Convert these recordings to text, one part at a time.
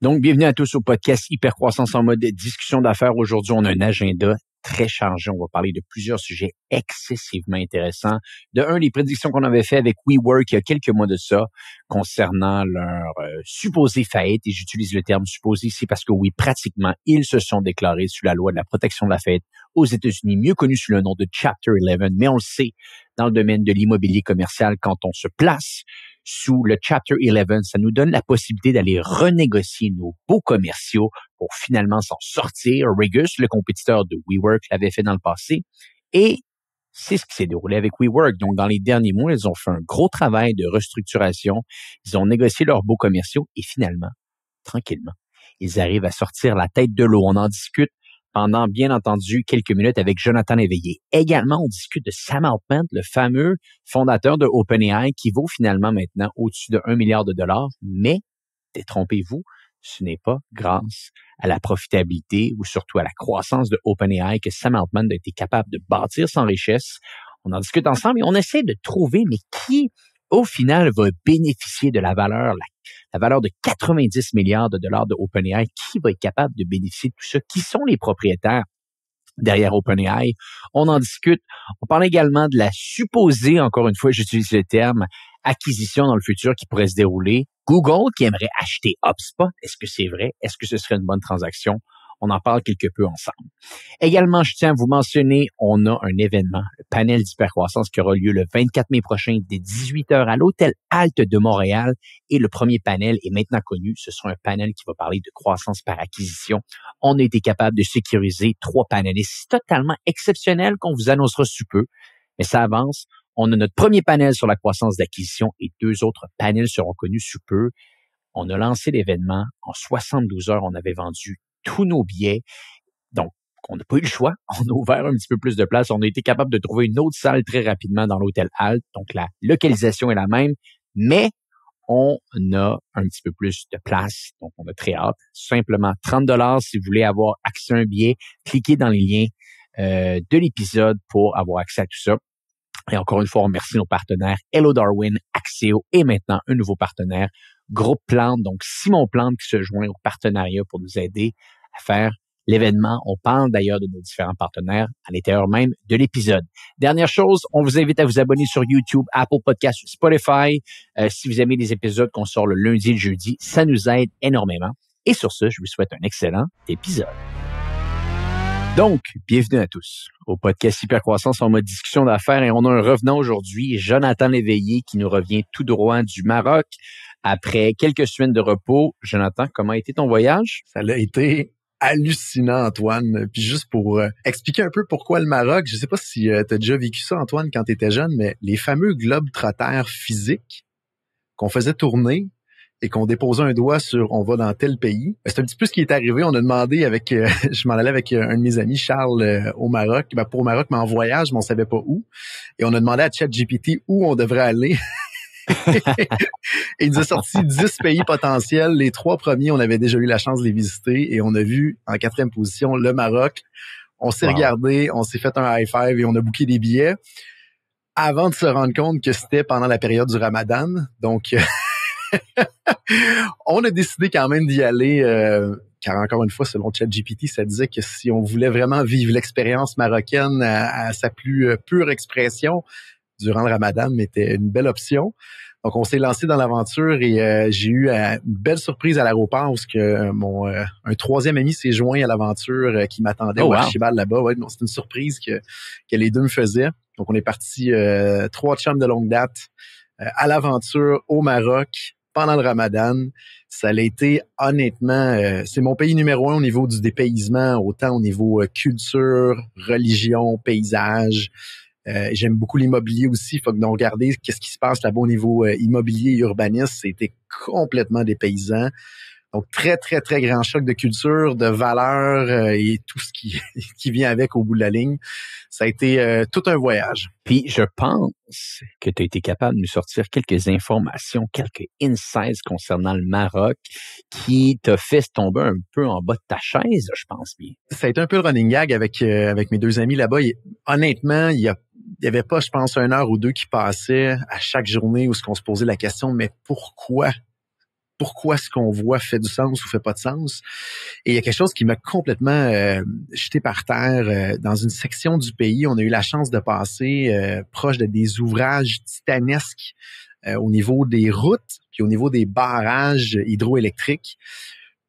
Donc, bienvenue à tous au podcast Hypercroissance en mode discussion d'affaires. Aujourd'hui, on a un agenda très chargé. On va parler de plusieurs sujets excessivement intéressants. De un, les prédictions qu'on avait fait avec WeWork il y a quelques mois de ça concernant leur euh, supposée faillite. Et j'utilise le terme supposé ici parce que oui, pratiquement, ils se sont déclarés sous la loi de la protection de la faillite aux États-Unis, mieux connu sous le nom de Chapter 11. Mais on le sait, dans le domaine de l'immobilier commercial, quand on se place sous le Chapter 11. Ça nous donne la possibilité d'aller renégocier nos beaux commerciaux pour finalement s'en sortir. Regus, le compétiteur de WeWork, l'avait fait dans le passé. Et c'est ce qui s'est déroulé avec WeWork. Donc, dans les derniers mois, ils ont fait un gros travail de restructuration. Ils ont négocié leurs beaux commerciaux et finalement, tranquillement, ils arrivent à sortir la tête de l'eau. On en discute pendant, bien entendu, quelques minutes avec Jonathan Éveillé. Également, on discute de Sam Altman, le fameux fondateur de OpenAI, qui vaut finalement maintenant au-dessus de 1 milliard de dollars, mais détrompez-vous, ce n'est pas grâce à la profitabilité ou surtout à la croissance de OpenAI que Sam Altman a été capable de bâtir son richesse. On en discute ensemble et on essaie de trouver, mais qui au final, va bénéficier de la valeur, la, valeur de 90 milliards de dollars de OpenAI. Qui va être capable de bénéficier de tout ça? Qui sont les propriétaires? derrière OpenAI. On en discute. On parle également de la supposée, encore une fois, j'utilise le terme, acquisition dans le futur qui pourrait se dérouler. Google qui aimerait acheter HubSpot, est-ce que c'est vrai? Est-ce que ce serait une bonne transaction? On en parle quelque peu ensemble. Également, je tiens à vous mentionner, on a un événement, le panel d'hypercroissance qui aura lieu le 24 mai prochain dès 18h à l'hôtel Alte de Montréal. Et le premier panel est maintenant connu. Ce sera un panel qui va parler de croissance par acquisition. On a été capable de sécuriser trois panels. c'est totalement exceptionnel qu'on vous annoncera sous peu. Mais ça avance. On a notre premier panel sur la croissance d'acquisition et deux autres panels seront connus sous peu. On a lancé l'événement. En 72 heures, on avait vendu tous nos billets. Donc, on n'a pas eu le choix. On a ouvert un petit peu plus de place. On a été capable de trouver une autre salle très rapidement dans l'hôtel Alt. Donc, la localisation est la même, mais on a un petit peu plus de place. Donc, on a très hâte. Simplement 30 dollars si vous voulez avoir accès à un billet. Cliquez dans les liens euh, de l'épisode pour avoir accès à tout ça. Et encore une fois, on remercie nos partenaires Hello Darwin, Axio et maintenant un nouveau partenaire, Groupe Plante, donc Simon Plante qui se joint au partenariat pour nous aider faire l'événement. On parle d'ailleurs de nos différents partenaires à l'intérieur même de l'épisode. Dernière chose, on vous invite à vous abonner sur YouTube, Apple Podcasts, Spotify. Euh, si vous aimez les épisodes qu'on sort le lundi et le jeudi, ça nous aide énormément. Et sur ce, je vous souhaite un excellent épisode. Donc, bienvenue à tous au podcast Hypercroissance en mode discussion d'affaires et on a un revenant aujourd'hui, Jonathan Léveillé, qui nous revient tout droit du Maroc après quelques semaines de repos. Jonathan, comment a été ton voyage? Ça l'a été hallucinant, Antoine. Puis juste pour euh, expliquer un peu pourquoi le Maroc, je sais pas si euh, tu as déjà vécu ça, Antoine, quand tu étais jeune, mais les fameux globes trotter physiques qu'on faisait tourner et qu'on déposait un doigt sur on va dans tel pays. Ben, c'est un petit peu ce qui est arrivé. On a demandé avec, euh, je m'en allais avec un de mes amis, Charles, au Maroc, ben, pour au Maroc, mais en voyage, mais on savait pas où. Et on a demandé à GPT où on devrait aller et il nous a sorti 10 pays potentiels. Les trois premiers, on avait déjà eu la chance de les visiter et on a vu en quatrième position le Maroc. On s'est regardé, on s'est fait un high five et on a booké des billets avant de se rendre compte que c'était pendant la période du Ramadan. Donc, on a décidé quand même d'y aller. Euh, car encore une fois, selon ChatGPT, ça disait que si on voulait vraiment vivre l'expérience marocaine à, sa plus euh, pure expression, durant le ramadan mais c'était une belle option. Donc, on s'est lancé dans l'aventure et euh, j'ai eu euh, une belle surprise à l'aéroport parce que euh, mon un troisième ami s'est joint à l'aventure qui m'attendait à oh, au là-bas. Ouais, c'est une surprise que, que les deux me faisaient. Donc, on est parti trois chums de longue date à l'aventure au Maroc pendant le Ramadan. Ça l'a été honnêtement, c'est mon pays numéro un au niveau du dépaysement, autant au niveau culture, religion, paysage. Euh, j'aime beaucoup l'immobilier aussi. Faut que nous regarder qu'est-ce qui se passe là-bas au niveau euh, immobilier et urbaniste. C'était complètement des paysans Donc, très, très, très grand choc de culture, de valeur euh, et tout ce qui, vient avec au bout de la ligne. Ça a été tout un voyage. Puis, je pense que tu as été capable de nous sortir quelques informations, quelques insights concernant le Maroc qui t'a fait tomber un peu en bas de ta chaise, je pense bien. Ça a été un peu le running gag avec, avec mes deux amis là-bas. Honnêtement, il n'y a il n'y avait pas, je pense, une heure ou deux qui passaient à chaque journée où ce qu'on se posait la question, mais pourquoi? Pourquoi ce qu'on voit fait du sens ou fait pas de sens? Et il y a quelque chose qui m'a complètement euh, jeté par terre. Euh, dans une section du pays, on a eu la chance de passer euh, proche de des ouvrages titanesques au niveau des routes puis au niveau des barrages hydroélectriques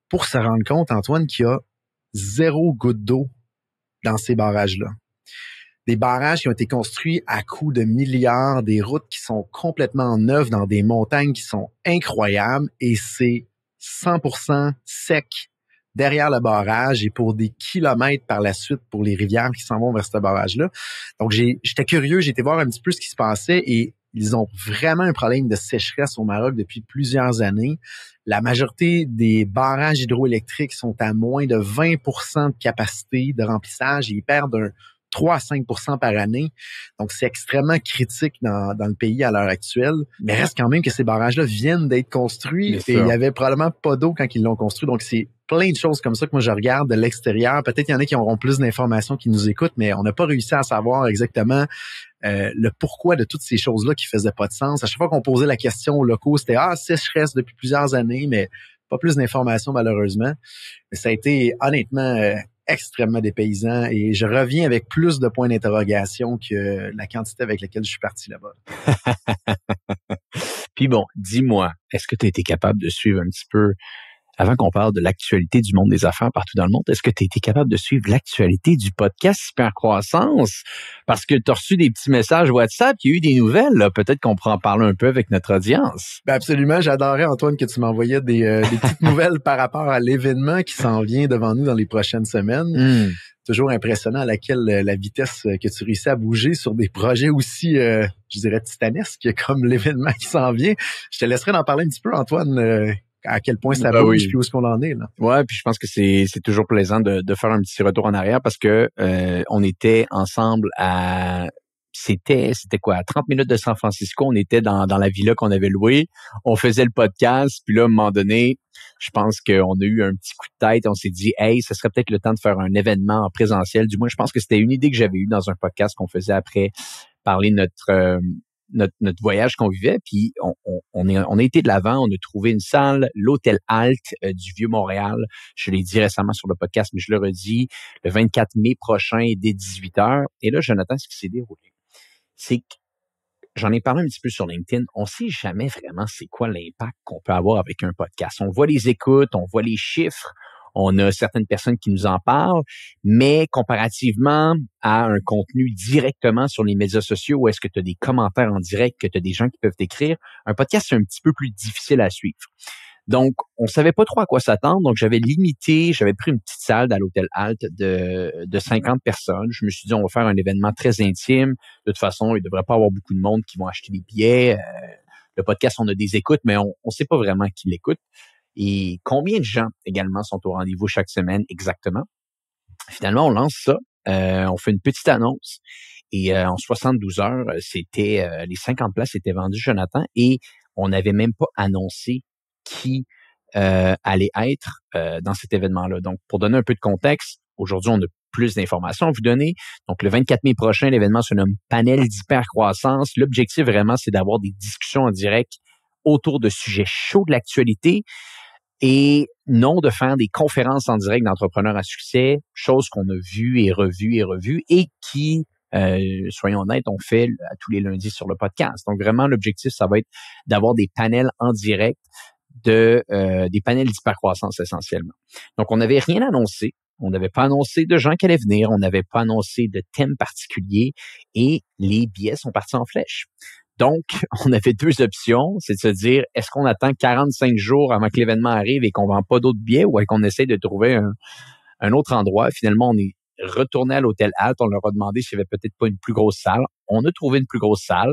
pour se rendre compte, Antoine, qu'il y a zéro goutte d'eau dans ces barrages-là des barrages qui ont été construits à coûts de milliards, des routes qui sont complètement neuves dans des montagnes qui sont incroyables et c'est 100% sec derrière le barrage et pour des kilomètres par la suite pour les rivières qui s'en vont vers ce barrage-là. Donc, j'étais curieux, j'ai été voir un petit peu ce qui se passait et ils ont vraiment un problème de sécheresse au Maroc depuis plusieurs années. La majorité des barrages hydroélectriques sont à moins de 20 de capacité de remplissage et ils perdent un, 3 à 5 par année. Donc, c'est extrêmement critique dans, le pays à l'heure actuelle. Mais reste quand même que ces barrages-là viennent d'être construits et il y avait probablement pas d'eau quand ils l'ont construit. Donc, c'est plein de choses comme ça que moi je regarde de l'extérieur. Peut-être qu'il y en a qui auront plus d'informations qui nous écoutent, mais on n'a pas réussi à savoir exactement euh, le pourquoi de toutes ces choses-là qui faisaient pas de sens. À chaque fois qu'on posait la question aux locaux, c'était Ah, sécheresse depuis plusieurs années, mais pas plus d'informations malheureusement. Mais ça a été honnêtement euh, extrêmement dépaysant et je reviens avec plus de points d'interrogation que la quantité avec laquelle je suis parti là-bas. Puis bon, dis-moi, est-ce que tu as été capable de suivre un petit peu avant qu'on parle de l'actualité du monde des affaires partout dans le monde, est-ce que tu étais capable de suivre l'actualité du podcast Super Croissance Parce que tu as reçu des petits messages WhatsApp, il y a eu des nouvelles. Peut-être qu'on pourra en parler un peu avec notre audience. Ben absolument. J'adorais, Antoine, que tu m'envoyais des, euh, des petites nouvelles par rapport à l'événement qui s'en vient devant nous dans les prochaines semaines. Hmm. toujours impressionnant à laquelle euh, la vitesse euh, que tu réussis à bouger sur des projets aussi, je dirais, titanesques comme l'événement qui s'en vient. Je te laisserai d'en parler un petit peu, Antoine à quel point ça ben bouge, puis où est-ce qu'on en est. Là. Ouais, puis je pense que c'est, c'est toujours plaisant de, de, faire un petit retour en arrière parce que euh, on était ensemble à c'était c'était quoi à 30 minutes de San Francisco, on était dans, dans la villa qu'on avait louée, on faisait le podcast, puis là à un moment donné, je pense qu'on a eu un petit coup de tête, on s'est dit hey, ce serait peut-être le temps de faire un événement en présentiel. Du moins, je pense que c'était une idée que j'avais eue dans un podcast qu'on faisait après parler de notre euh, notre, voyage qu'on vivait, puis on, on, est, on a été de l'avant, on a trouvé une salle, l'hôtel Alt euh, du Vieux-Montréal. Je l'ai dit récemment sur le podcast, mais je le redis, le 24 mai prochain, dès 18h. Et là, Jonathan, ce qui s'est déroulé, c'est que j'en ai parlé un petit peu sur LinkedIn. On sait jamais vraiment c'est quoi l'impact qu'on peut avoir avec un podcast. On voit les écoutes, on voit les chiffres, on a certaines personnes qui nous en parlent, mais comparativement à un contenu directement sur les médias sociaux où est-ce que tu as des commentaires en direct, que tu as des gens qui peuvent t'écrire, un podcast, c'est un petit peu plus difficile à suivre. Donc, on savait pas trop à quoi s'attendre. Donc, j'avais limité, j'avais pris une petite salle à l'hôtel Alt de, 50 personnes. Je me suis dit, on va faire un événement très intime. De toute façon, il devrait pas avoir beaucoup de monde qui vont acheter des billets. Euh, le podcast, on a des écoutes, mais on ne sait pas vraiment qui l'écoute et combien de gens également sont au rendez-vous chaque semaine exactement. Finalement, on lance ça, euh, on fait une petite annonce et euh, en 72 heures, euh, c'était les 50 places étaient vendues, Jonathan, et on n'avait même pas annoncé qui allait être dans cet événement-là. Donc, pour donner un peu de contexte, aujourd'hui, on a plus d'informations à vous donner. Donc, le 24 mai prochain, l'événement se nomme Panel d'hypercroissance. L'objectif, vraiment, c'est d'avoir des discussions en direct autour de sujets chauds de l'actualité et non de faire des conférences en direct d'entrepreneurs à succès, chose qu'on a vue et revue et revue et qui, euh, soyons honnêtes, on fait tous les lundis sur le podcast. Donc vraiment, l'objectif, ça va être d'avoir des panels en direct de euh, des panels d'hypercroissance essentiellement. Donc on n'avait rien annoncé, on n'avait pas annoncé de gens qui allaient venir, on n'avait pas annoncé de thèmes particuliers et les billets sont partis en flèche. Donc, on avait deux options, c'est de se dire, est-ce qu'on attend 45 jours avant que l'événement arrive et qu'on vend pas d'autres billets ou est-ce qu'on essaie de trouver un, autre endroit? Finalement, on est retourné à l'hôtel Alt. On leur a demandé s'il n'y avait peut-être pas une plus grosse salle. On a trouvé une plus grosse salle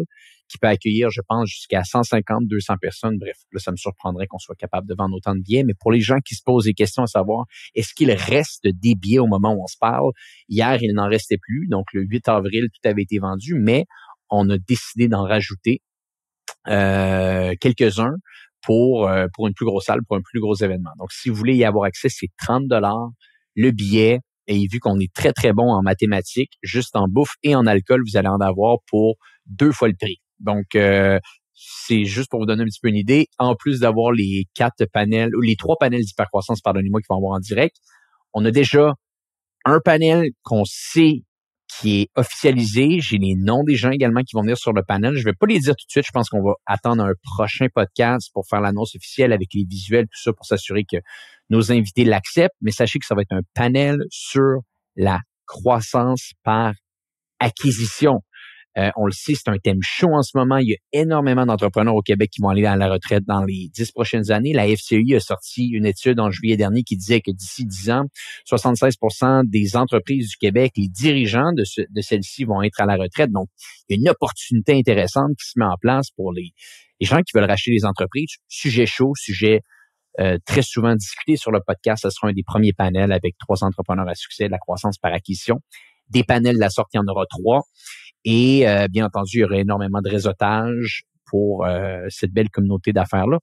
qui peut accueillir, je pense, jusqu'à 150, 200 personnes. Bref, ça me surprendrait qu'on soit capable de vendre autant de billets. Mais pour les gens qui se posent des questions à savoir, est-ce qu'il reste des billets au moment où on se parle? Hier, il n'en restait plus. Donc, le 8 avril, tout avait été vendu. Mais on a décidé d'en rajouter euh, quelques-uns pour, euh, pour une plus grosse salle, pour un plus gros événement. Donc, si vous voulez y avoir accès, c'est 30 dollars le billet. Et vu qu'on est très, très bon en mathématiques, juste en bouffe et en alcool, vous allez en avoir pour deux fois le prix. Donc, euh, c'est juste pour vous donner un petit peu une idée. En plus d'avoir les quatre panels, ou les trois panels d'hypercroissance, pardonnez-moi, qui vont avoir en direct, on a déjà un panel qu'on sait qui est officialisé. J'ai les noms des gens également qui vont venir sur le panel. Je ne vais pas les dire tout de suite. Je pense qu'on va attendre un prochain podcast pour faire l'annonce officielle avec les visuels, tout ça, pour s'assurer que nos invités l'acceptent. Mais sachez que ça va être un panel sur la croissance par acquisition. Euh, on le sait, c'est un thème chaud en ce moment. Il y a énormément d'entrepreneurs au Québec qui vont aller à la retraite dans les dix prochaines années. La FCI a sorti une étude en juillet dernier qui disait que d'ici dix ans, 76 des entreprises du Québec, les dirigeants de, celles-ci vont être à la retraite. Donc, il y a une opportunité intéressante qui se met en place pour les, gens qui veulent racheter les entreprises. Sujet chaud, sujet euh, très souvent discuté sur le podcast. Ce sera un des premiers panels avec trois entrepreneurs à succès, de la croissance par acquisition. Des panels de la sorte, il y en aura trois. Et euh, bien entendu, il y aurait énormément de réseautage pour euh, cette belle communauté d'affaires-là.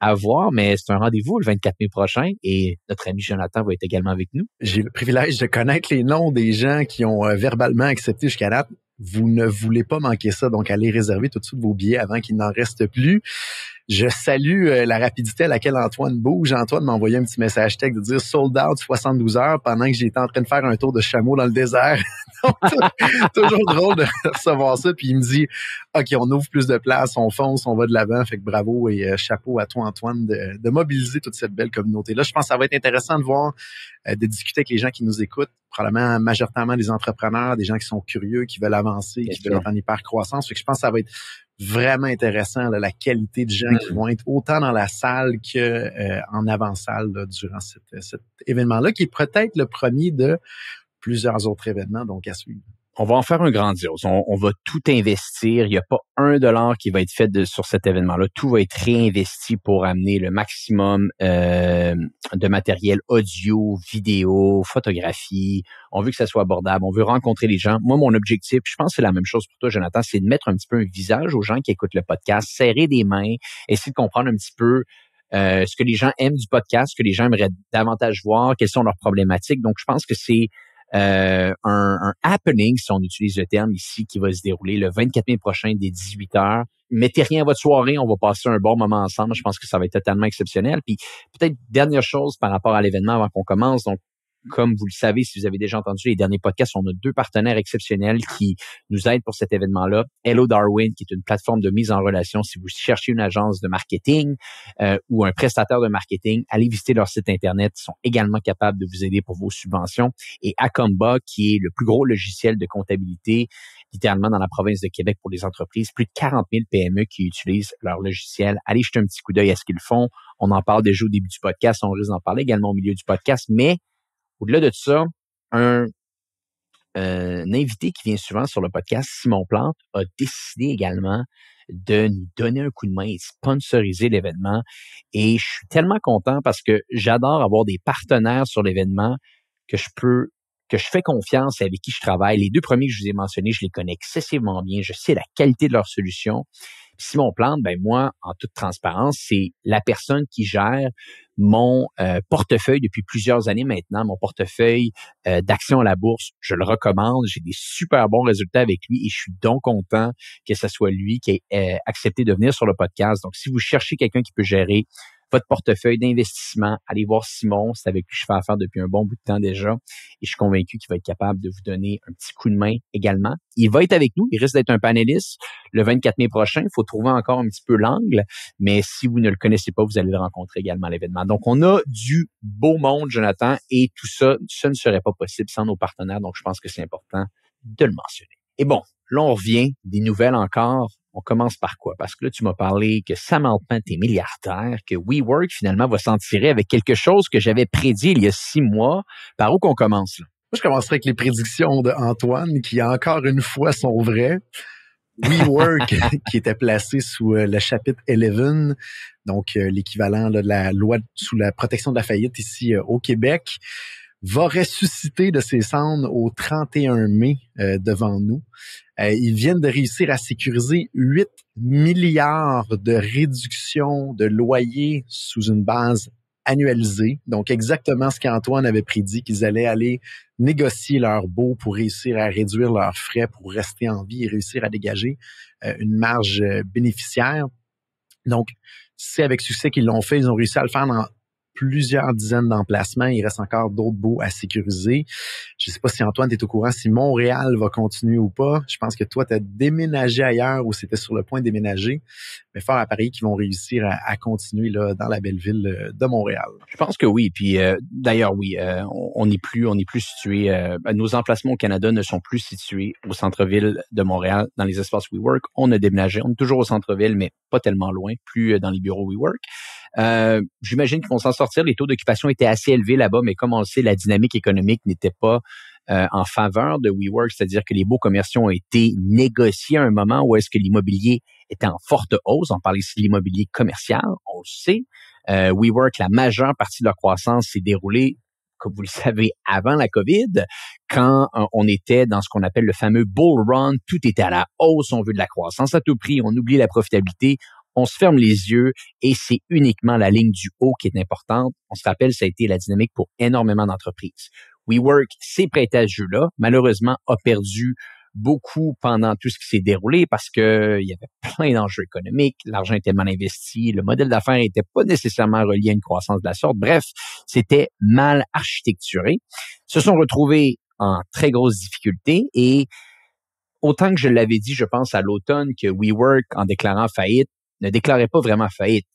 à voir, mais c'est un rendez-vous le 24 mai prochain et notre ami Jonathan va être également avec nous. J'ai le privilège de connaître les noms des gens qui ont euh, verbalement accepté jusqu'à date. Vous ne voulez pas manquer ça, donc allez réserver tout de suite vos billets avant qu'il n'en reste plus. Je salue euh, la rapidité à laquelle Antoine bouge. Antoine m'a envoyé un petit message texte de dire sold out 72 heures pendant que j'étais en train de faire un tour de chameau dans le désert. toujours drôle de recevoir ça. Puis il me dit, OK, on ouvre plus de place, on fonce, on va de l'avant. Fait que bravo et euh, chapeau à toi, Antoine, de, mobiliser toute cette belle communauté-là. Je pense que ça va être intéressant de voir, euh, de discuter avec les gens qui nous écoutent, probablement majoritairement des entrepreneurs, des gens qui sont curieux, qui veulent avancer, qui veulent être en hyper croissance. Fait que je pense que ça va être vraiment intéressant, la qualité de gens qui vont être autant dans la salle que euh, en avant-salle durant euh, cet événement-là, qui est peut-être le premier de plusieurs autres événements, donc à suivre on va en faire un grandiose. On, on va tout investir. Il n'y a pas un dollar qui va être fait de, sur cet événement-là. Tout va être réinvesti pour amener le maximum euh, de matériel audio, vidéo, photographie. On veut que ça soit abordable. On veut rencontrer les gens. Moi, mon objectif, je pense que c'est la même chose pour toi, Jonathan, c'est de mettre un petit peu un visage aux gens qui écoutent le podcast, serrer des mains, essayer de comprendre un petit peu euh, ce que les gens aiment du podcast, ce que les gens aimeraient davantage voir, quelles sont leurs problématiques. Donc, je pense que c'est euh, un, happening, si on utilise le terme ici, qui va se dérouler le 24 mai prochain dès 18 heures. Mettez rien à votre soirée, on va passer un bon moment ensemble. Je pense que ça va être totalement exceptionnel. Puis peut-être dernière chose par rapport à l'événement avant qu'on commence. Donc comme vous le savez, si vous avez déjà entendu les derniers podcasts, on a deux partenaires exceptionnels qui nous aident pour cet événement-là. Hello Darwin, qui est une plateforme de mise en relation. Si vous cherchez une agence de marketing euh, ou un prestataire de marketing, allez visiter leur site Internet. Ils sont également capables de vous aider pour vos subventions. Et Acomba, qui est le plus gros logiciel de comptabilité littéralement dans la province de Québec pour les entreprises. Plus de 40 000 PME qui utilisent leur logiciel. Allez jeter un petit coup d'œil à ce qu'ils font. On en parle déjà au début du podcast. On risque d'en parler également au milieu du podcast. Mais au-delà de ça, euh, un, invité qui vient souvent sur le podcast, Simon Plante, a décidé également de nous donner un coup de main et sponsoriser l'événement. Et je suis tellement content parce que j'adore avoir des partenaires sur l'événement que je peux que je fais confiance avec qui je travaille. Les deux premiers que je vous ai mentionnés, je les connais excessivement bien. Je sais la qualité de leurs solutions. Simon Plante, ben moi, en toute transparence, c'est la personne qui gère mon euh, portefeuille depuis plusieurs années maintenant, mon portefeuille euh, d'action d'actions à la bourse. Je le recommande, j'ai des super bons résultats avec lui et je suis donc content que ce soit lui qui ait euh, accepté de venir sur le podcast. Donc, si vous cherchez quelqu'un qui peut gérer votre portefeuille d'investissement. Allez voir Simon, c'est avec qui je fais affaire depuis un bon bout de temps déjà. Et je suis convaincu qu'il va être capable de vous donner un petit coup de main également. Il va être avec nous, il risque d'être un panéliste le 24 mai prochain. Il faut trouver encore un petit peu l'angle, mais si vous ne le connaissez pas, vous allez le rencontrer également à l'événement. Donc, on a du beau monde, Jonathan, et tout ça, ça ne serait pas possible sans nos partenaires. Donc, je pense que c'est important de le mentionner. Et bon, là, on revient des nouvelles encore on commence par quoi? Parce que là, tu m'as parlé que Alpin, est milliardaire, que WeWork finalement va s'en tirer avec quelque chose que j'avais prédit il y a six mois. Par où qu'on commence? Moi, je commencerai avec les prédictions d'Antoine qui, encore une fois, sont vraies. WeWork, qui était placé sous euh, le chapitre 11, donc euh, l'équivalent de la loi sous la protection de la faillite ici euh, au Québec, va ressusciter de ses cendres au 31 mai euh, devant nous. Euh, ils viennent de réussir à sécuriser 8 milliards de réductions de loyers sous une base annualisée. Donc exactement ce qu'Antoine avait prédit, qu'ils allaient aller négocier leur beau pour réussir à réduire leurs frais, pour rester en vie et réussir à dégager euh, une marge bénéficiaire. Donc, c'est avec succès qu'ils l'ont fait. Ils ont réussi à le faire dans plusieurs dizaines d'emplacements. Il reste encore d'autres bouts à sécuriser. Je ne sais pas si Antoine, est au courant si Montréal va continuer ou pas. Je pense que toi, tu as déménagé ailleurs ou c'était sur le point de déménager. Mais fort à Paris qui vont réussir à, continuer là, dans la belle ville euh, de Montréal. Je pense que oui. Puis euh, d'ailleurs, oui, euh, on n'est plus, on est plus situé. Ben, nos emplacements au Canada ne sont plus situés au centre-ville de Montréal dans les espaces WeWork. On a déménagé. On est toujours au centre-ville, mais pas tellement loin, plus dans les bureaux WeWork. Euh, j'imagine qu'ils vont s'en sortir. Les taux d'occupation étaient assez élevés là-bas, mais comme on le sait, la dynamique économique n'était pas euh, en faveur de WeWork, c'est-à-dire que les beaux commerciaux ont été négociés à un moment où est-ce que l'immobilier était en forte hausse. On parle ici de l'immobilier commercial, on le sait. Euh, WeWork, la majeure partie de leur croissance s'est déroulée comme vous le savez, avant la COVID, quand euh, on était dans ce qu'on appelle le fameux bull run, tout était à la hausse, on veut de la croissance à tout prix, on oublie la profitabilité, on se ferme les yeux et c'est uniquement la ligne du haut qui est importante. On se rappelle, ça a été la dynamique pour énormément d'entreprises. WeWork s'est prêté à ce jeu-là, malheureusement a perdu beaucoup pendant tout ce qui s'est déroulé parce que il y avait plein d'enjeux économiques, l'argent était mal investi, le modèle d'affaires n'était pas nécessairement relié à une croissance de la sorte. Bref, c'était mal architecturé. Se sont retrouvés en très grosse difficulté et autant que je l'avais dit, je pense à l'automne que WeWork en déclarant faillite ne déclarait pas vraiment faillite.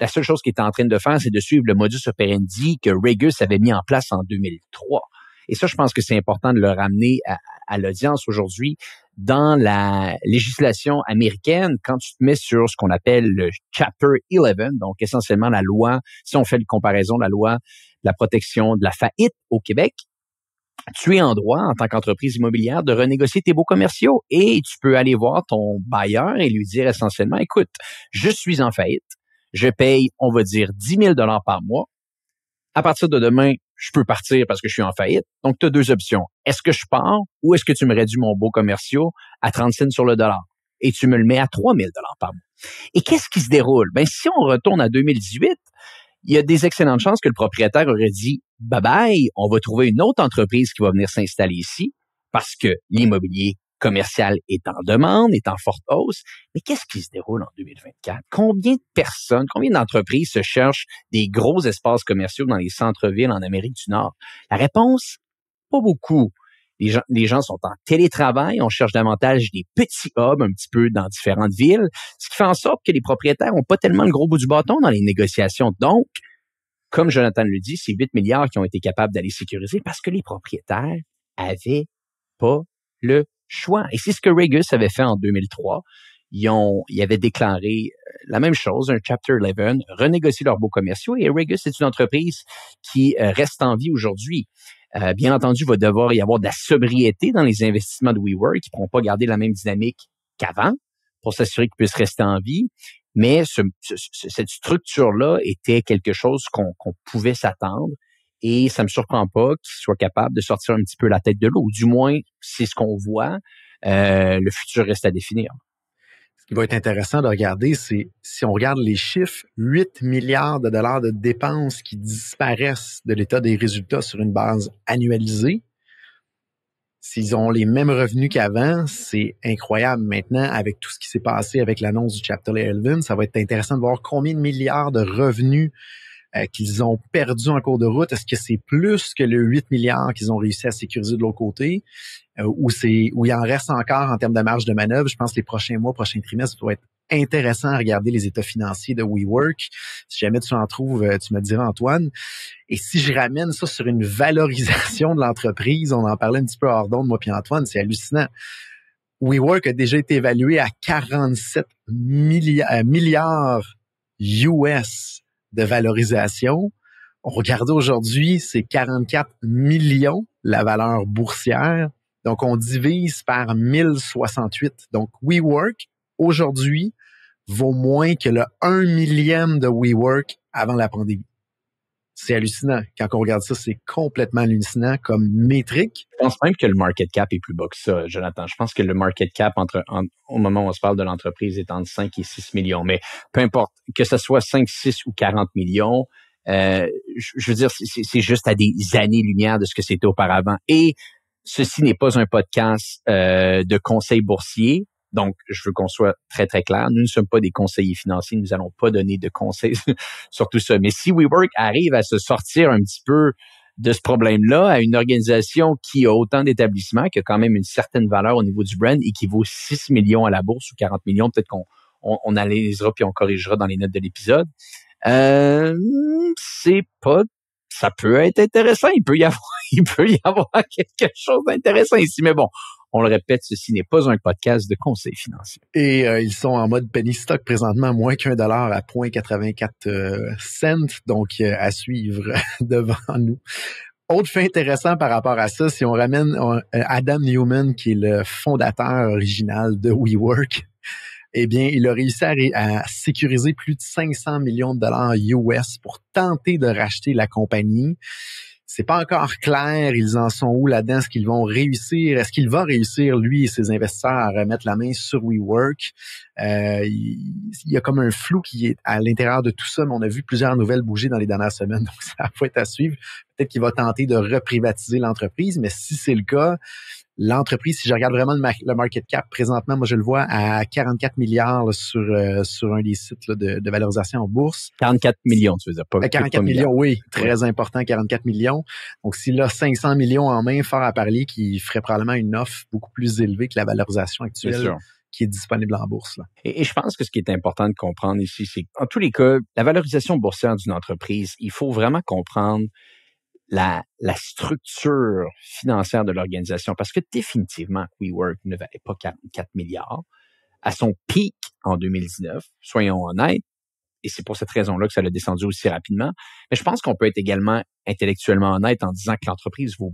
La seule chose qu'il était en train de faire, c'est de suivre le modus operandi que Regus avait mis en place en 2003. Et ça, je pense que c'est important de le ramener à, l'audience aujourd'hui. Dans la législation américaine, quand tu te mets sur ce qu'on appelle le Chapter 11, donc essentiellement la loi, si on fait une comparaison, la loi de la protection de la faillite au Québec, tu es en droit, en tant qu'entreprise immobilière, de renégocier tes beaux commerciaux et tu peux aller voir ton bailleur et lui dire essentiellement, écoute, je suis en faillite, je paye, on va dire, 10 000 par mois. À partir de demain, je peux partir parce que je suis en faillite. Donc, tu as deux options. Est-ce que je pars ou est-ce que tu me réduis mon beau commerciaux à 30 cents sur le dollar et tu me le mets à 3 000 par mois? Et qu'est-ce qui se déroule? Ben, si on retourne à 2018, il y a des excellentes chances que le propriétaire aurait dit bye bye, on va trouver une autre entreprise qui va venir s'installer ici parce que l'immobilier commercial est en demande, est en forte hausse. Mais qu'est-ce qui se déroule en 2024? Combien de personnes, combien d'entreprises se cherchent des gros espaces commerciaux dans les centres-villes en Amérique du Nord? La réponse, pas beaucoup. Les gens, les gens sont en télétravail, on cherche davantage des petits hubs un petit peu dans différentes villes, ce qui fait en sorte que les propriétaires n'ont pas tellement le gros bout du bâton dans les négociations. Donc, comme Jonathan le dit, c'est 8 milliards qui ont été capables d'aller sécuriser parce que les propriétaires avaient pas le choix. Et c'est ce que Regus avait fait en 2003. Ils, ont, ils avaient déclaré euh, la même chose, un Chapter 11, renégocier leurs beaux commerciaux. Et Regus est une entreprise qui euh, reste en vie aujourd'hui. Euh, bien entendu, il va devoir y avoir de la sobriété dans les investissements de WeWork. qui ne pourront pas garder la même dynamique qu'avant pour s'assurer qu'ils puissent rester en vie. Mais cette structure-là était quelque chose qu'on pouvait s'attendre. Et ça me surprend pas qu'ils soient capables de sortir un petit peu la tête de l'eau. Du moins, c'est ce qu'on voit. Euh, le futur reste à définir qui va être intéressant de regarder, c'est si on regarde les chiffres, 8 milliards de dollars de dépenses qui disparaissent de l'état des résultats sur une base annualisée. S'ils ont les mêmes revenus qu'avant, c'est incroyable. Maintenant, avec tout ce qui s'est passé avec l'annonce du Chapter 11, ça va être intéressant de voir combien de milliards de revenus euh, qu'ils ont perdus en cours de route. Est-ce que c'est plus que le 8 milliards qu'ils ont réussi à sécuriser de l'autre côté? Euh, où où il en reste encore en termes de marge de manœuvre. Je pense que les prochains mois, prochains trimestres, ça va être intéressant à regarder les états financiers de WeWork. Si jamais tu en trouves, euh, tu me diras, Antoine. Et si je ramène ça sur une valorisation de l'entreprise, on en parlait un petit peu hors d'onde, moi puis Antoine, c'est hallucinant. WeWork a déjà été évalué à 47 euh, milliards, milliards US de valorisation. On regarde aujourd'hui, c'est 44 millions la valeur boursière. Donc, on divise par 1068. Donc, WeWork, aujourd'hui, vaut moins que le 1 millième de WeWork avant la pandémie. C'est hallucinant. Quand on regarde ça, c'est complètement hallucinant comme métrique. Je pense même que le market cap est plus bas que ça, Jonathan. Je pense que le market cap entre, au moment où on se parle de l'entreprise est entre 5 et 6 millions. Mais peu importe, que ce soit 5, 6 ou 40 millions, euh, je, veux dire, c'est juste à des années-lumière de ce que c'était auparavant. Et Ceci n'est pas un podcast euh, de conseils boursiers. Donc, je veux qu'on soit très, très clair. Nous ne sommes pas des conseillers financiers. Nous n'allons pas donner de conseils sur tout ça. Mais si WeWork arrive à se sortir un petit peu de ce problème-là à une organisation qui a autant d'établissements, qui a quand même une certaine valeur au niveau du brand et qui vaut 6 millions à la bourse ou 40 millions, peut-être qu'on on, analysera puis on corrigera dans les notes de l'épisode. Euh, c'est pas ça peut être intéressant. Il peut y avoir, il peut y avoir quelque chose d'intéressant ici. Mais bon, on le répète, ceci n'est pas un podcast de conseil financier. Et euh, ils sont en mode penny stock présentement, moins qu'un dollar à 0.84 euh, cents. Donc, euh, à suivre devant nous. Autre fait intéressant par rapport à ça, si on ramène Adam Newman, qui est le fondateur original de WeWork, eh bien, il a réussi à, sécuriser plus de 500 millions de dollars US pour tenter de racheter la compagnie. C'est pas encore clair, ils en sont où là-dedans, est-ce qu'ils vont réussir, est-ce qu'il va réussir, lui et ses investisseurs, à remettre la main sur WeWork. Euh, il y a comme un flou qui est à l'intérieur de tout ça, mais on a vu plusieurs nouvelles bouger dans les dernières semaines, donc ça va être à suivre. Peut-être qu'il va tenter de reprivatiser l'entreprise, mais si c'est le cas, l'entreprise, si je regarde vraiment le, market cap présentement, moi je le vois à 44 milliards sur euh, sur un des sites de, valorisation en bourse. 44 millions, tu veux dire pas 44 euh, millions, oui, très important, 44 millions. Donc s'il a 500 millions en main, fort à parler, qui ferait probablement une offre beaucoup plus élevée que la valorisation actuelle qui est disponible en bourse. Et, et, je pense que ce qui est important de comprendre ici, c'est qu'en tous les cas, la valorisation boursière d'une entreprise, il faut vraiment comprendre la, structure financière de l'organisation, parce que définitivement, WeWork ne valait pas 4, milliards. À son pic en 2019, soyons honnêtes, et c'est pour cette raison-là que ça l'a descendu aussi rapidement. Mais je pense qu'on peut être également intellectuellement honnête en disant que l'entreprise vaut,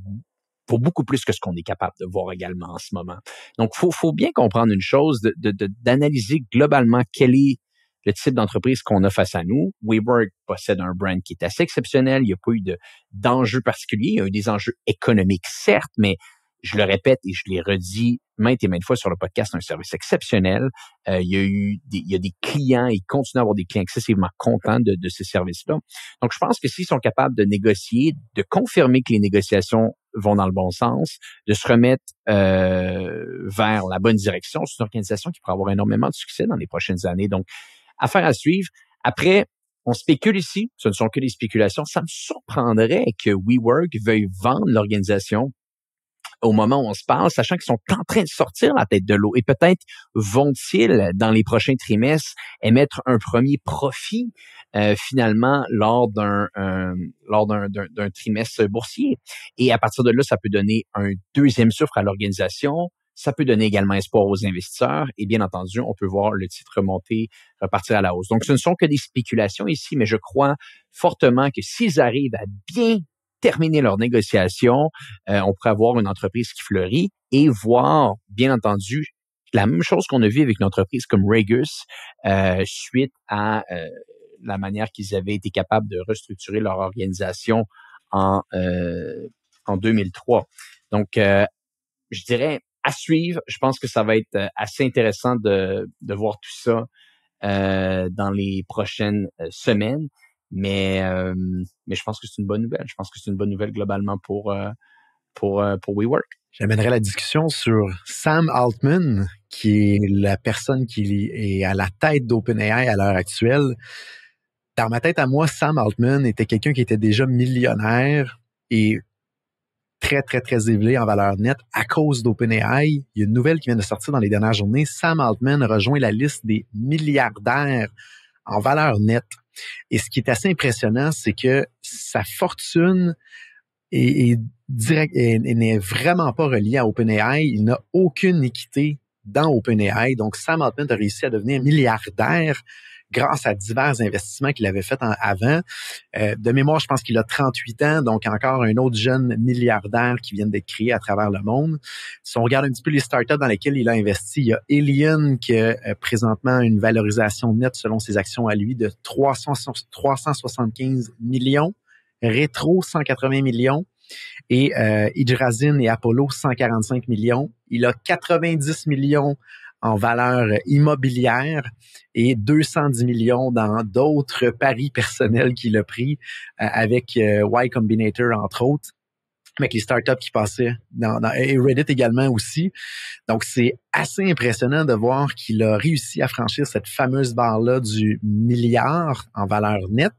beaucoup plus que ce qu'on est capable de voir également en ce moment. Donc, faut, faut bien comprendre une chose, d'analyser de, globalement quelle est le type d'entreprise qu'on a face à nous. WeWork possède un brand qui est assez exceptionnel. Il n'y a pas eu d'enjeux particuliers. Il y a eu des enjeux économiques, certes, mais je le répète et je l'ai redit maintes et maintes fois sur le podcast, un service exceptionnel. Euh, il y a eu des, il y a des clients, ils continuent à avoir des clients excessivement contents de, de ces services-là. Donc, je pense que s'ils sont capables de négocier, de confirmer que les négociations vont dans le bon sens, de se remettre euh, vers la bonne direction, c'est une organisation qui pourra avoir énormément de succès dans les prochaines années. Donc, Affaire à suivre. Après, on spécule ici, ce ne sont que des spéculations. Ça me surprendrait que WeWork veuille vendre l'organisation au moment où on se parle, sachant qu'ils sont en train de sortir la tête de l'eau. Et peut-être vont-ils, dans les prochains trimestres, émettre un premier profit euh, finalement lors d'un euh, lors d'un trimestre boursier. Et à partir de là, ça peut donner un deuxième souffle à l'organisation, ça peut donner également espoir aux investisseurs et bien entendu, on peut voir le titre remonter, repartir à la hausse. Donc, ce ne sont que des spéculations ici, mais je crois fortement que s'ils arrivent à bien terminer leurs négociations, euh, on pourrait avoir une entreprise qui fleurit et voir, bien entendu, la même chose qu'on a vu avec une entreprise comme Regus euh, suite à euh, la manière qu'ils avaient été capables de restructurer leur organisation en, en 2003. Donc, je dirais, à suivre. Je pense que ça va être euh, assez intéressant de, voir tout ça euh, dans les prochaines euh, semaines. Mais, je pense que c'est une bonne nouvelle. Je pense que c'est une bonne nouvelle globalement pour, pour, pour WeWork. J'amènerai la discussion sur Sam Altman, qui est la personne qui est à la tête d'OpenAI à l'heure actuelle. Dans ma tête à moi, Sam Altman était quelqu'un qui était déjà millionnaire et très, très, très élevé en valeur nette à cause d'OpenAI. Il y a une nouvelle qui vient de sortir dans les dernières journées. Sam Altman rejoint la liste des milliardaires en valeur nette. Et ce qui est assez impressionnant, c'est que sa fortune est, n'est vraiment pas reliée à OpenAI. Il n'a aucune équité dans OpenAI. Donc, Sam Altman a réussi à devenir milliardaire grâce à divers investissements qu'il avait fait en, avant. Euh, de mémoire, je pense qu'il a 38 ans, donc encore un autre jeune milliardaire qui vient d'être créé à travers le monde. Si on regarde un petit peu les startups dans lesquelles il a investi, il y a Alien qui a euh, présentement une valorisation nette selon ses actions à lui de 375 millions, Retro 180 millions, et euh, Hydrazine et Apollo 145 millions. Il a 90 millions en valeur immobilière et 210 millions dans d'autres paris personnels qu'il a pris euh, avec euh, Y Combinator, entre autres avec les startups qui passaient dans, et Reddit également aussi. Donc, c'est assez impressionnant de voir qu'il a réussi à franchir cette fameuse barre-là du milliard en valeur nette,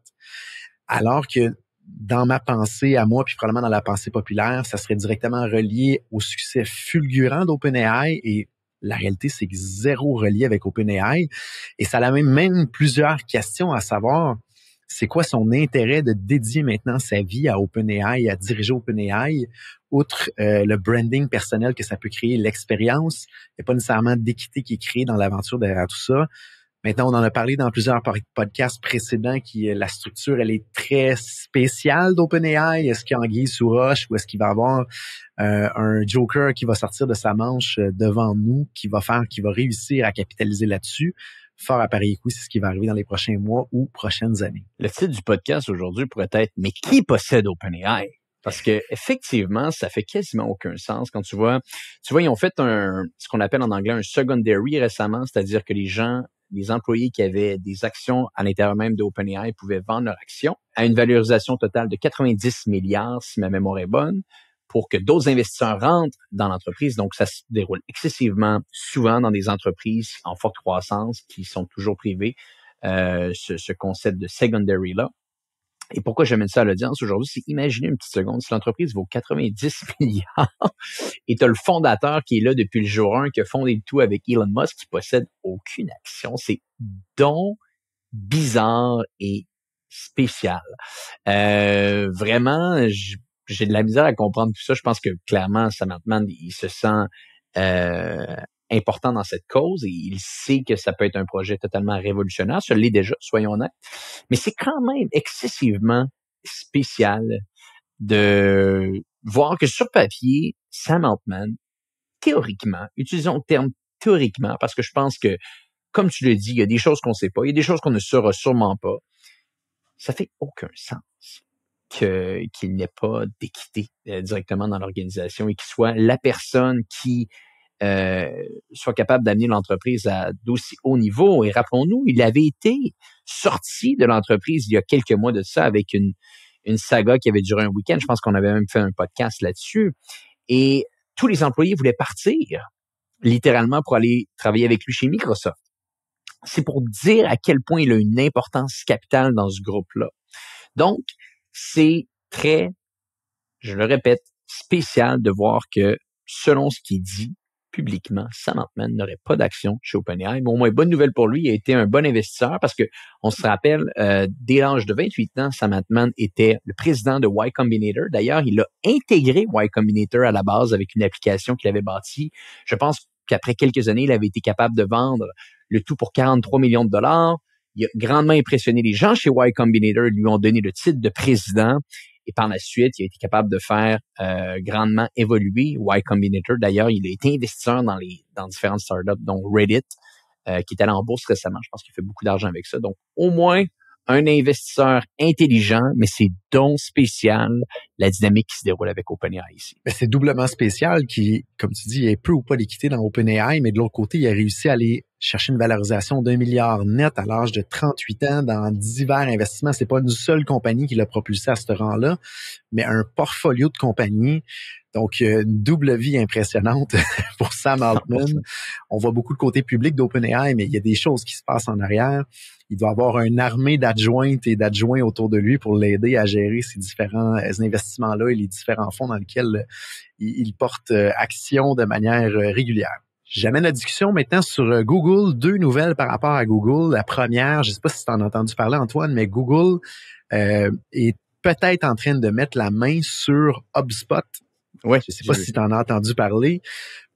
alors que dans ma pensée à moi, puis probablement dans la pensée populaire, ça serait directement relié au succès fulgurant d'OpenAI et la réalité, c'est que zéro relié avec OpenAI. Et ça amène même plusieurs questions à savoir, c'est quoi son intérêt de dédier maintenant sa vie à OpenAI, à diriger OpenAI, outre euh, le branding personnel que ça peut créer, l'expérience, et pas nécessairement d'équité qui est créée dans l'aventure derrière tout ça. Maintenant, on en a parlé dans plusieurs podcasts précédents qui euh, la structure, elle est très spéciale d'OpenAI. Est-ce qu'il y a Anguille sous roche ou est-ce qu'il va y avoir euh, un joker qui va sortir de sa manche euh, devant nous, qui va faire, qui va réussir à capitaliser là-dessus? Fort à Paris coup, c'est ce qui va arriver dans les prochains mois ou prochaines années. Le titre du podcast aujourd'hui pourrait être Mais qui possède OpenAI? Parce que effectivement, ça fait quasiment aucun sens quand tu vois, tu vois, ils ont fait un, ce qu'on appelle en anglais un secondary récemment, c'est-à-dire que les gens les employés qui avaient des actions à l'intérieur même d'OpenAI pouvaient vendre leurs actions à une valorisation totale de 90 milliards, si ma mémoire est bonne, pour que d'autres investisseurs rentrent dans l'entreprise. Donc, ça se déroule excessivement souvent dans des entreprises en forte croissance qui sont toujours privées, euh, ce, ce concept de secondary-là. Et pourquoi j'amène ça à l'audience aujourd'hui, c'est imaginez une petite seconde, si l'entreprise vaut 90 milliards et tu as le fondateur qui est là depuis le jour 1, qui a fondé tout avec Elon Musk, qui possède aucune action, c'est donc bizarre et spécial. Euh, vraiment, j'ai de la misère à comprendre tout ça. Je pense que clairement, Sam Altman, il se sent euh, important dans cette cause et il sait que ça peut être un projet totalement révolutionnaire. Ce l'est déjà, soyons honnêtes. Mais c'est quand même excessivement spécial de voir que sur papier, Sam Altman, théoriquement, utilisons le terme théoriquement parce que je pense que, comme tu le dis, il y a des choses qu'on ne sait pas, il y a des choses qu'on ne saura sûrement pas. Ça fait aucun sens que qu'il n'ait pas d'équité euh, directement dans l'organisation et qu'il soit la personne qui euh, soit capable d'amener l'entreprise à d'aussi haut niveau. Et rappelons-nous, il avait été sorti de l'entreprise il y a quelques mois de ça avec une, une saga qui avait duré un week-end. Je pense qu'on avait même fait un podcast là-dessus. Et tous les employés voulaient partir, littéralement, pour aller travailler avec lui chez Microsoft. C'est pour dire à quel point il a une importance capitale dans ce groupe-là. Donc, c'est très, je le répète, spécial de voir que selon ce qu'il dit, publiquement, Sam Altman n'aurait pas d'action chez OpenAI. Mais au moins, bonne nouvelle pour lui, il a été un bon investisseur parce que on se rappelle, euh, dès l'âge de 28 ans, Sam Altman était le président de Y Combinator. D'ailleurs, il a intégré Y Combinator à la base avec une application qu'il avait bâtie. Je pense qu'après quelques années, il avait été capable de vendre le tout pour 43 millions de dollars. Il a grandement impressionné les gens chez Y Combinator, ils lui ont donné le titre de président et par la suite, il a été capable de faire euh, grandement évoluer Y Combinator. D'ailleurs, il a été investisseur dans les différentes startups, dont Reddit, euh, qui est allé en bourse récemment. Je pense qu'il fait beaucoup d'argent avec ça. Donc, au moins, un investisseur intelligent, mais c'est donc spécial la dynamique qui se déroule avec OpenAI ici. C'est doublement spécial qui, comme tu dis, il y peu ou pas d'équité dans OpenAI, mais de l'autre côté, il a réussi à aller chercher une valorisation d'un milliard net à l'âge de 38 ans dans divers investissements. C'est pas une seule compagnie qui l'a propulsé à ce rang-là, mais un portfolio de compagnies. Donc, euh, une double vie impressionnante pour Sam Altman. On voit beaucoup le côté public d'OpenAI, mais il y a des choses qui se passent en arrière il doit avoir une armée d'adjointes et d'adjoints autour de lui pour l'aider à gérer ces différents euh, investissements-là et les différents fonds dans lesquels euh, il, porte euh, action de manière régulière. J'amène la discussion maintenant sur Google. Deux nouvelles par rapport à Google. La première, je ne sais pas si tu en as entendu parler, Antoine, mais Google est peut-être en train de mettre la main sur HubSpot. Ouais, je ne sais pas si tu en as entendu parler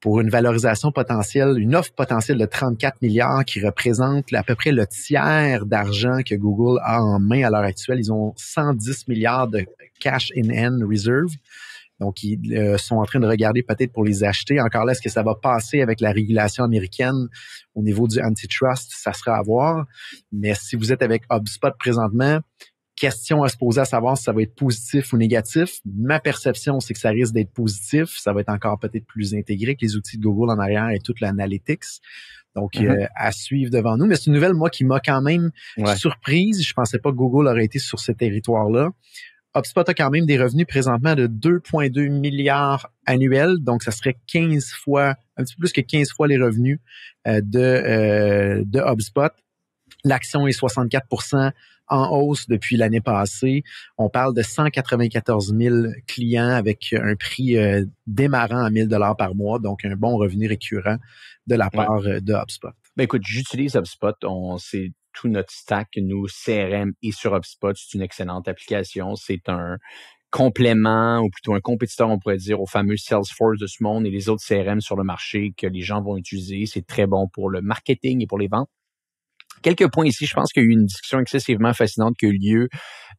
pour une valorisation potentielle, une offre potentielle de 34 milliards qui représente à peu près le tiers d'argent que Google a en main à l'heure actuelle. Ils ont 110 milliards de cash in hand reserve. Donc, ils euh, sont en train de regarder peut-être pour les acheter. Encore là, est-ce que ça va passer avec la régulation américaine au niveau du antitrust? Ça sera à voir. Mais si vous êtes avec HubSpot présentement, question à se poser à savoir si ça va être positif ou négatif. Ma perception, c'est que ça risque d'être positif. Ça va être encore peut-être plus intégré que les outils de Google en arrière et toute l'analytics. Donc, mm-hmm. euh, à suivre devant nous. Mais c'est une nouvelle, moi, qui m'a quand même surprise. Je pensais pas que Google aurait été sur ce territoire-là. HubSpot a quand même des revenus présentement de 2,2 milliards annuels, donc ça serait 15 fois, un petit peu plus que 15 fois les revenus euh, de, euh, de HubSpot. L'action est 64 en hausse depuis l'année passée. On parle de 194 000 clients avec un prix euh, démarrant à 1 000 par mois, donc un bon revenu récurrent de la part euh, de HubSpot. Ben écoute, j'utilise HubSpot. c'est tout notre stack, nous CRM et sur HubSpot, c'est une excellente application. C'est un complément ou plutôt un compétiteur, on pourrait dire, au fameux Salesforce de ce monde et les autres CRM sur le marché que les gens vont utiliser. C'est très bon pour le marketing et pour les ventes. Quelques points ici, je pense qu'il y a eu une discussion excessivement fascinante qui a eu lieu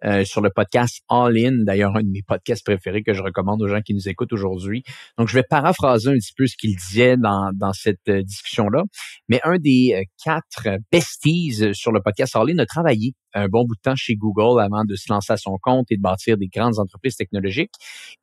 euh, sur le podcast All In, d'ailleurs un de mes podcasts préférés que je recommande aux gens qui nous écoutent aujourd'hui. Donc, je vais paraphraser un petit peu ce qu'il disait dans, cette euh, discussion-là. Mais un des euh, quatre besties sur le podcast All In a travaillé un bon bout de temps chez Google avant de se lancer à son compte et de bâtir des grandes entreprises technologiques.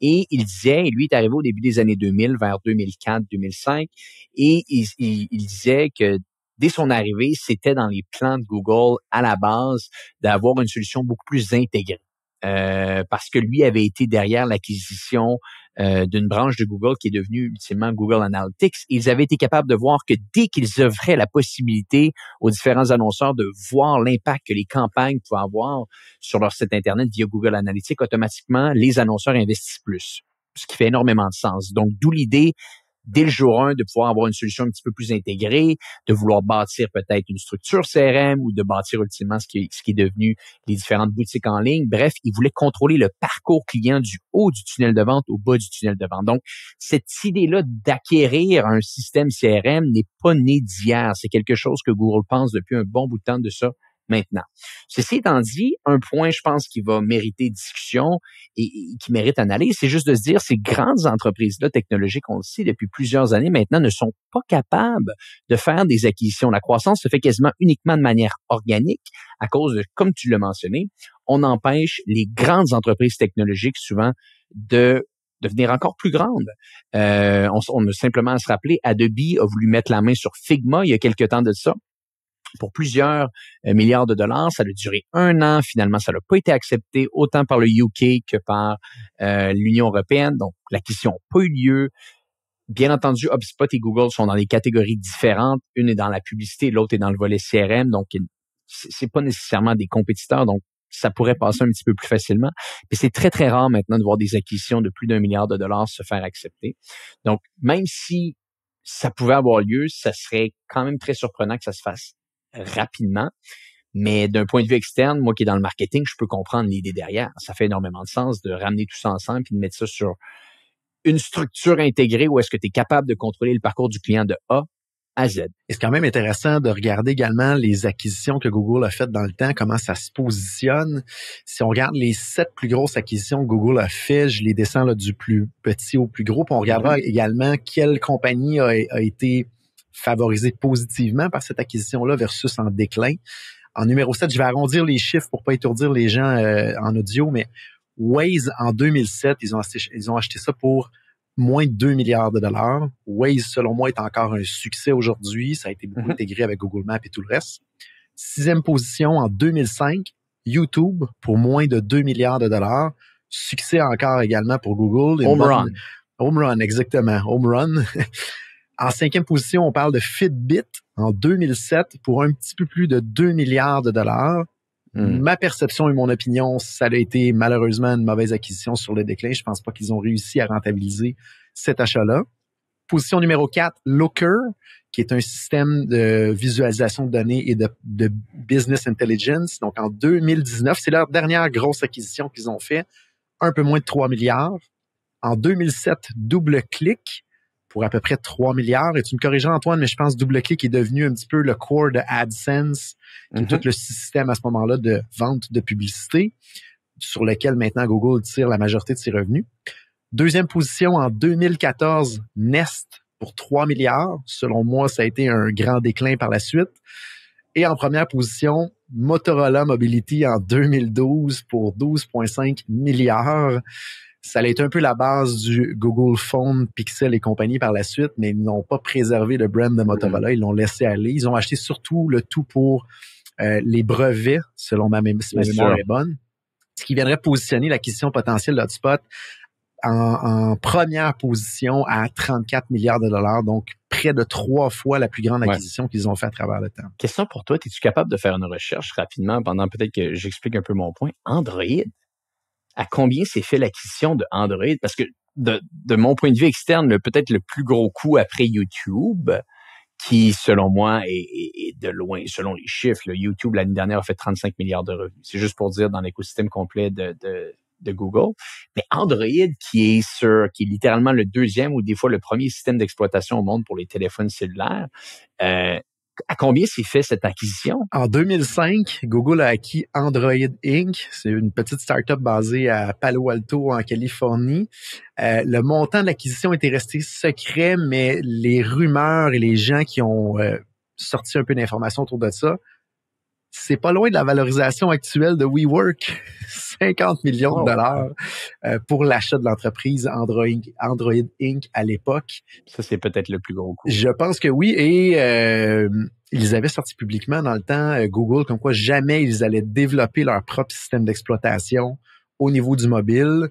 Et il disait, lui est arrivé au début des années 2000, vers 2004-2005, et il disait que dès son arrivée, c'était dans les plans de Google à la base d'avoir une solution beaucoup plus intégrée. Euh, parce que lui avait été derrière l'acquisition euh, d'une branche de Google qui est devenue ultimement Google Analytics. Ils avaient été capables de voir que dès qu'ils offraient la possibilité aux différents annonceurs de voir l'impact que les campagnes pouvaient avoir sur leur site Internet via Google Analytics, automatiquement, les annonceurs investissent plus, ce qui fait énormément de sens. Donc, d'où l'idée dès le jour un, de pouvoir avoir une solution un petit peu plus intégrée, de vouloir bâtir peut-être une structure CRM ou de bâtir ultimement ce qui, est, ce qui est devenu les différentes boutiques en ligne. Bref, il voulait contrôler le parcours client du haut du tunnel de vente au bas du tunnel de vente. Donc, cette idée-là d'acquérir un système CRM n'est pas née d'hier. C'est quelque chose que Google pense depuis un bon bout de temps de ça maintenant. Ceci étant dit, un point, je pense, qui va mériter discussion et, qui mérite analyse, c'est juste de se dire, ces grandes entreprises-là technologiques, on le sait depuis plusieurs années maintenant, ne sont pas capables de faire des acquisitions. La croissance se fait quasiment uniquement de manière organique à cause de, comme tu l'as mentionné, on empêche les grandes entreprises technologiques souvent de devenir encore plus grandes. Euh, on, on a simplement à se rappeler, Adobe a voulu mettre la main sur Figma il y a quelque temps de ça pour plusieurs euh, milliards de dollars. Ça a duré un an. Finalement, ça n'a pas été accepté autant par le UK que par euh, l'Union européenne. Donc, l'acquisition n'a pas eu lieu. Bien entendu, HubSpot et Google sont dans des catégories différentes. Une est dans la publicité, l'autre est dans le volet CRM. Donc, c'est pas nécessairement des compétiteurs. Donc, ça pourrait passer un petit peu plus facilement. Mais c'est très, très rare maintenant de voir des acquisitions de plus d'un milliard de dollars se faire accepter. Donc, même si ça pouvait avoir lieu, ça serait quand même très surprenant que ça se fasse rapidement. Mais d'un point de vue externe, moi qui est dans le marketing, je peux comprendre l'idée derrière. Ça fait énormément de sens de ramener tout ça ensemble puis de mettre ça sur une structure intégrée où est-ce que tu es capable de contrôler le parcours du client de A à Z. C'est quand même intéressant de regarder également les acquisitions que Google a faites dans le temps, comment ça se positionne. Si on regarde les sept plus grosses acquisitions que Google a faites, je les descends là, du plus petit au plus gros, puis on regardera mm-hmm. également quelle compagnie a été favorisé positivement par cette acquisition-là versus en déclin. En numéro 7, je vais arrondir les chiffres pour pas étourdir les gens euh, en audio, mais Waze, en 2007, ils ont, acheté, ils ont acheté ça pour moins de 2 milliards de dollars. Waze, selon moi, est encore un succès aujourd'hui. Ça a été beaucoup mm-hmm. intégré avec Google Maps et tout le reste. Sixième position, en 2005, YouTube, pour moins de 2 milliards de dollars. Succès encore également pour Google. Home run. Home run, exactement. Home run. En cinquième position, on parle de Fitbit en 2007 pour un petit peu plus de 2 milliards de dollars. Hmm. Ma perception et mon opinion, ça a été malheureusement une mauvaise acquisition sur le déclin. Je pense pas qu'ils ont réussi à rentabiliser cet achat-là. Position numéro 4, Looker, qui est un système de visualisation de données et de, business intelligence. Donc, en 2019, c'est leur dernière grosse acquisition qu'ils ont fait, un peu moins de 3 milliards. En 2007, double clic, pour à peu près 3 milliards. Et tu me corrigeras, Antoine, mais je pense DoubleClick est devenu un petit peu le core de AdSense, qui mm-hmm. tout le système à ce moment-là de vente de publicité, sur lequel maintenant Google tire la majorité de ses revenus. Deuxième position en 2014, Nest pour 3 milliards. Selon moi, ça a été un grand déclin par la suite. Et en première position, Motorola Mobility en 2012 pour 12,5 milliards. Ça a été un peu la base du Google Phone, Pixel et compagnie par la suite, mais ils n'ont pas préservé le brand de Motorola, mm-hmm. ils l'ont laissé aller. Ils ont acheté surtout le tout pour euh, les brevets, selon ma, mémoire est bonne, ce qui viendrait positionner l'acquisition potentielle d'Hotspot en, en, première position à 34 milliards de dollars, donc près de trois fois la plus grande acquisition qu'ils ont fait à travers le temps. Question pour toi, es-tu capable de faire une recherche rapidement pendant peut-être que j'explique un peu mon point? Android, à combien s'est fait l'acquisition de Android? Parce que de, mon point de vue externe, peut-être le plus gros coup après YouTube, qui, selon moi, est, de loin, selon les chiffres, YouTube l'année dernière a fait 35 milliards de revenus. C'est juste pour dire dans l'écosystème complet de, Google. Mais Android, qui est sur, qui est littéralement le deuxième ou des fois le premier système d'exploitation au monde pour les téléphones cellulaires, euh, à combien s'est fait cette acquisition? En 2005, Google a acquis Android Inc. C'est une petite start-up basée à Palo Alto, en Californie. Euh, le montant de l'acquisition était resté secret, mais les rumeurs et les gens qui ont euh, sorti un peu d'informations autour de ça c'est pas loin de la valorisation actuelle de WeWork, 50 millions de oh. dollars euh, pour l'achat de l'entreprise Android, Inc. à l'époque. Ça, c'est peut-être le plus gros coup. Je pense que oui, et euh, ils avaient sorti publiquement dans le temps euh, Google comme quoi jamais ils allaient développer leur propre système d'exploitation au niveau du mobile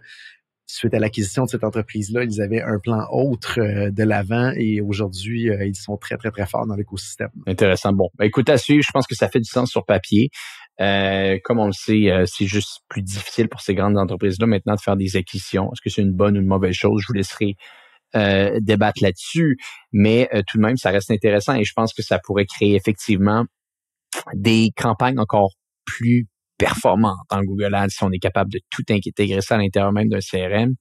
suite à l'acquisition de cette entreprise-là, ils avaient un plan autre euh, de l'avant et aujourd'hui, euh, ils sont très, très, très forts dans l'écosystème. Intéressant. Bon, ben, écoute, à suivre, je pense que ça fait du sens sur papier. Euh, comme on le sait, c'est juste plus difficile pour ces grandes entreprises-là maintenant de faire des acquisitions. Est-ce que c'est une bonne ou une mauvaise chose? Je vous laisserai débattre là-dessus, mais tout de même, ça reste intéressant et je pense que ça pourrait créer effectivement des campagnes encore plus performant en Google Ads si on est capable de tout intégrer ça à l'intérieur même d'un CRM.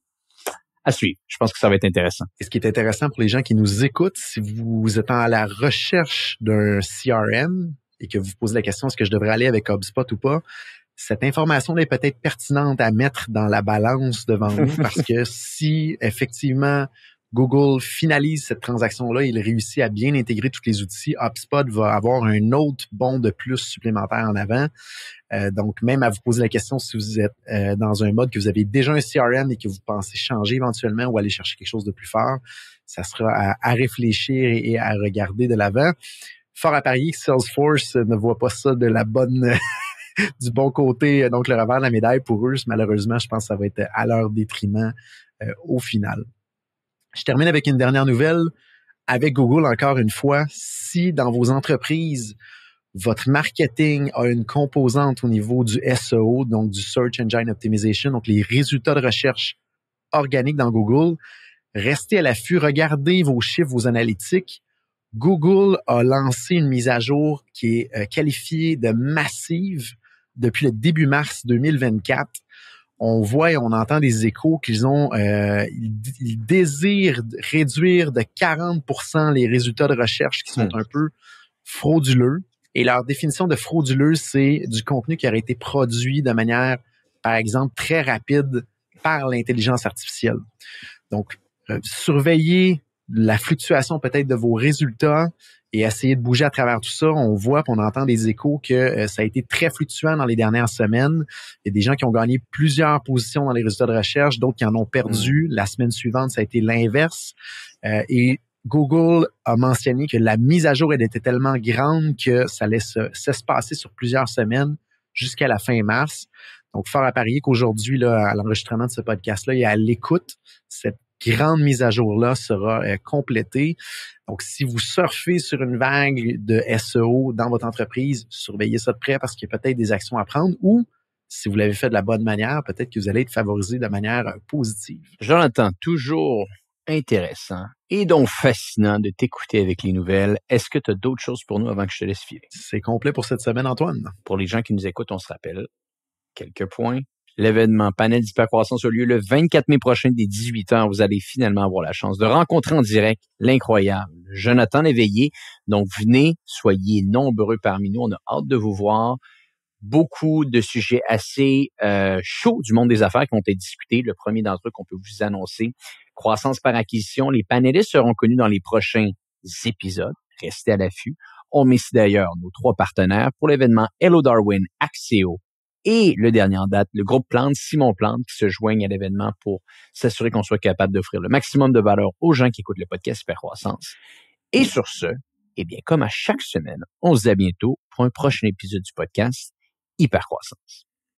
À suivre. Je pense que ça va être intéressant. Et ce qui est intéressant pour les gens qui nous écoutent, si vous êtes à la recherche d'un CRM et que vous posez la question est-ce que je devrais aller avec HubSpot ou pas, cette information-là est peut-être pertinente à mettre dans la balance devant vous parce que si effectivement Google finalise cette transaction-là, il réussit à bien intégrer tous les outils. HubSpot va avoir un autre bond de plus supplémentaire en avant. Euh, donc, même à vous poser la question si vous êtes euh, dans un mode que vous avez déjà un CRM et que vous pensez changer éventuellement ou aller chercher quelque chose de plus fort, ça sera à, réfléchir et, à regarder de l'avant. Fort à parier Salesforce ne voit pas ça de la bonne du bon côté, donc le revers de la médaille pour eux. Malheureusement, je pense que ça va être à leur détriment euh, au final. Je termine avec une dernière nouvelle. Avec Google, encore une fois, si dans vos entreprises, votre marketing a une composante au niveau du SEO, donc du Search Engine Optimization, donc les résultats de recherche organiques dans Google, restez à l'affût, regardez vos chiffres, vos analytiques. Google a lancé une mise à jour qui est euh, qualifiée de massive depuis le début mars 2024 on voit et on entend des échos qu'ils ont, euh, ils désirent réduire de 40% les résultats de recherche qui sont hmm. un peu frauduleux. Et leur définition de frauduleux, c'est du contenu qui aurait été produit de manière, par exemple, très rapide par l'intelligence artificielle. Donc, euh, surveiller la fluctuation peut-être de vos résultats et essayer de bouger à travers tout ça. On voit, on entend des échos que euh, ça a été très fluctuant dans les dernières semaines. Il y a des gens qui ont gagné plusieurs positions dans les résultats de recherche, d'autres qui en ont perdu. Mm. La semaine suivante, ça a été l'inverse. Euh, et Google a mentionné que la mise à jour était tellement grande que ça laisse euh, s'espacer sur plusieurs semaines jusqu'à la fin mars. Donc, fort à parier qu'aujourd'hui, à l'enregistrement de ce podcast-là et à l'écoute, cette grande mise à jour-là sera euh, complétée. Donc, si vous surfez sur une vague de SEO dans votre entreprise, surveillez ça de près parce qu'il y a peut-être des actions à prendre ou si vous l'avez fait de la bonne manière, peut-être que vous allez être favorisé de manière euh, positive. J'entends toujours intéressant et donc fascinant de t'écouter avec les nouvelles. Est-ce que tu as d'autres choses pour nous avant que je te laisse filer? C'est complet pour cette semaine, Antoine. Pour les gens qui nous écoutent, on se rappelle quelques points l'événement panel d'hypercroissance a lieu le 24 mai prochain dès 18 h. Vous allez finalement avoir la chance de rencontrer en direct l'incroyable Jonathan Éveillé. Donc, venez, soyez nombreux parmi nous. On a hâte de vous voir. Beaucoup de sujets assez euh, chauds du monde des affaires qui ont été discutés. Le premier d'entre eux qu'on peut vous annoncer, croissance par acquisition. Les panélistes seront connus dans les prochains épisodes. Restez à l'affût. On met d'ailleurs nos trois partenaires pour l'événement Hello Darwin, Axio et le dernier en date, le groupe Plante, Simon Plante, qui se joigne à l'événement pour s'assurer qu'on soit capable d'offrir le maximum de valeur aux gens qui écoutent le podcast Croissance. Et sur ce, eh bien, comme à chaque semaine, on se dit à bientôt pour un prochain épisode du podcast Hypercroissance.